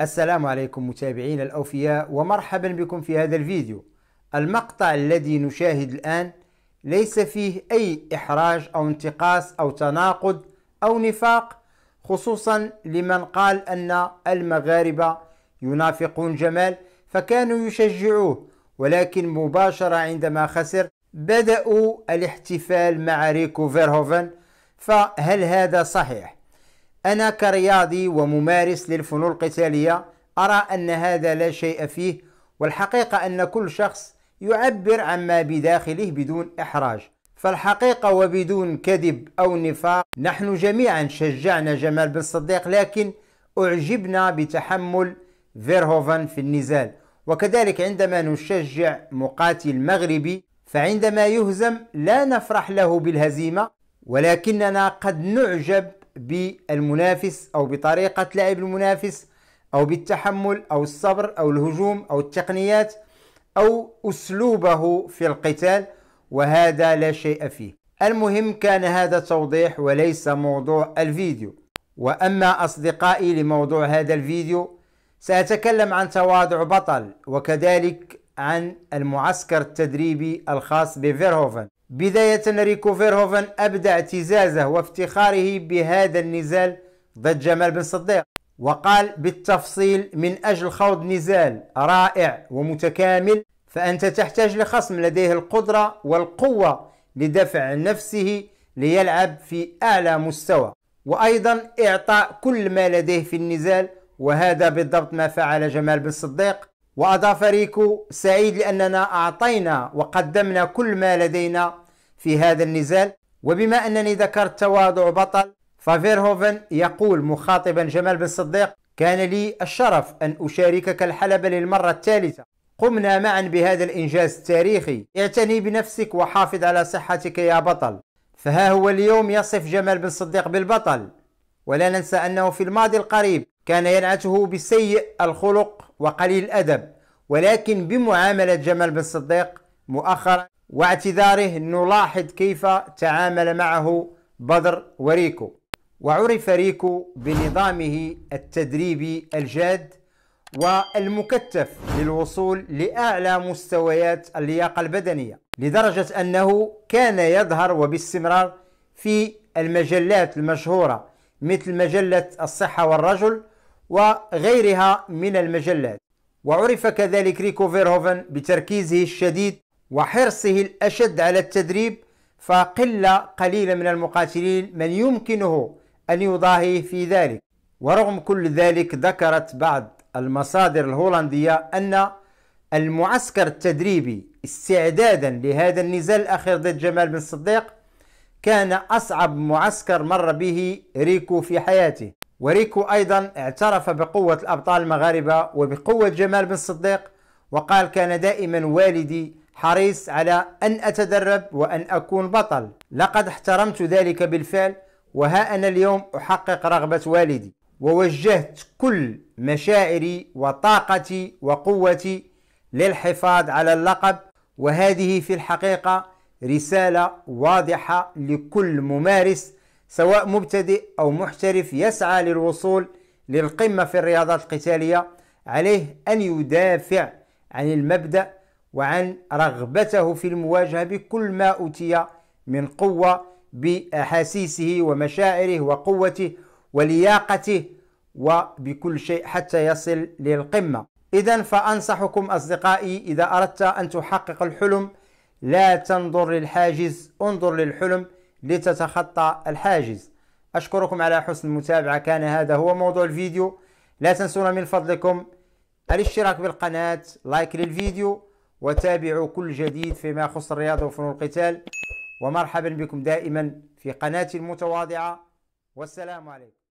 السلام عليكم متابعينا الأوفياء ومرحبا بكم في هذا الفيديو المقطع الذي نشاهد الآن ليس فيه أي إحراج أو انتقاص أو تناقض أو نفاق خصوصا لمن قال أن المغاربة ينافقون جمال فكانوا يشجعوه ولكن مباشرة عندما خسر بدأوا الاحتفال مع ريكو فيرهوفن فهل هذا صحيح؟ أنا كرياضي وممارس للفنون القتالية أرى أن هذا لا شيء فيه والحقيقة أن كل شخص يعبر عما بداخله بدون إحراج فالحقيقة وبدون كذب أو نفاق نحن جميعا شجعنا جمال بن صديق لكن أعجبنا بتحمل فيرهوفن في النزال وكذلك عندما نشجع مقاتل مغربي فعندما يهزم لا نفرح له بالهزيمة ولكننا قد نعجب بالمنافس أو بطريقة لعب المنافس أو بالتحمل أو الصبر أو الهجوم أو التقنيات أو أسلوبه في القتال وهذا لا شيء فيه المهم كان هذا توضيح وليس موضوع الفيديو وأما أصدقائي لموضوع هذا الفيديو سأتكلم عن تواضع بطل وكذلك عن المعسكر التدريبي الخاص بفيرهوفن بداية ريكو فيرهوفن أبدى اعتزازه وافتخاره بهذا النزال ضد جمال بن صديق وقال بالتفصيل من أجل خوض نزال رائع ومتكامل فأنت تحتاج لخصم لديه القدرة والقوة لدفع نفسه ليلعب في أعلى مستوى وأيضا إعطاء كل ما لديه في النزال وهذا بالضبط ما فعل جمال بن صديق وأضاف ريكو سعيد لأننا أعطينا وقدمنا كل ما لدينا في هذا النزال وبما أنني ذكرت تواضع بطل ففيرهوفن يقول مخاطبا جمال بن صديق كان لي الشرف أن أشاركك الحلبة للمرة الثالثة قمنا معا بهذا الإنجاز التاريخي اعتني بنفسك وحافظ على صحتك يا بطل فها هو اليوم يصف جمال بن صديق بالبطل ولا ننسى أنه في الماضي القريب كان ينعته بسيء الخلق وقليل الأدب ولكن بمعاملة جمال بن صديق مؤخرا واعتذاره نلاحظ كيف تعامل معه بدر وريكو وعرف ريكو بنظامه التدريبي الجاد والمكتف للوصول لأعلى مستويات اللياقة البدنية لدرجة أنه كان يظهر وباستمرار في المجلات المشهورة مثل مجلة الصحة والرجل وغيرها من المجلات وعرف كذلك ريكو فيرهوفن بتركيزه الشديد وحرصه الأشد على التدريب فقلة قليلة من المقاتلين من يمكنه أن يضاهي في ذلك ورغم كل ذلك ذكرت بعض المصادر الهولندية أن المعسكر التدريبي استعدادا لهذا النزال الأخير ضد جمال بن صديق كان أصعب معسكر مر به ريكو في حياته وريكو أيضا اعترف بقوة الأبطال المغاربة وبقوة جمال بن صديق وقال كان دائما والدي حريص على أن أتدرب وأن أكون بطل لقد احترمت ذلك بالفعل وها أنا اليوم أحقق رغبة والدي ووجهت كل مشاعري وطاقتي وقوتي للحفاظ على اللقب وهذه في الحقيقة رسالة واضحة لكل ممارس سواء مبتدئ أو محترف يسعى للوصول للقمة في الرياضات القتالية عليه أن يدافع عن المبدأ وعن رغبته في المواجهة بكل ما أوتي من قوة بأحاسيسه ومشاعره وقوته ولياقته وبكل شيء حتى يصل للقمة إذا فأنصحكم أصدقائي إذا أردت أن تحقق الحلم لا تنظر للحاجز انظر للحلم لتتخطى الحاجز أشكركم على حسن المتابعة كان هذا هو موضوع الفيديو لا تنسونا من فضلكم الاشتراك بالقناة لايك للفيديو وتابعوا كل جديد فيما يخص الرياضة وفنون القتال ومرحبا بكم دائما في قناتي المتواضعة والسلام عليكم